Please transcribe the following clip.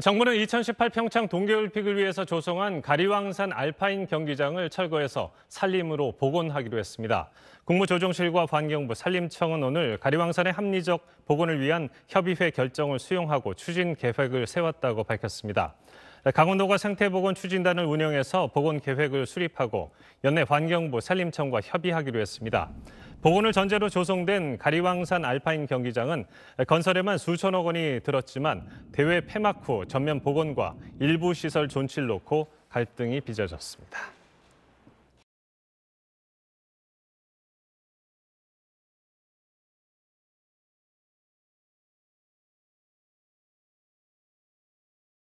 정부는 2018 평창 동계올림픽을 위해서 조성한 가리왕산 알파인 경기장을 철거해서 산림으로 복원하기로 했습니다. 국무조정실과 환경부 산림청은 오늘 가리왕산의 합리적 복원을 위한 협의회 결정을 수용하고 추진 계획을 세웠다고 밝혔습니다. 강원도가 생태복원 추진단을 운영해서 복원 계획을 수립하고 연내 환경부 산림청과 협의하기로 했습니다. 복원을 전제로 조성된 가리왕산 알파인 경기장은 건설에만 수천억 원이 들었지만 대회 폐막 후 전면 복원과 일부 시설 존치를 놓고 갈등이 빚어졌습니다.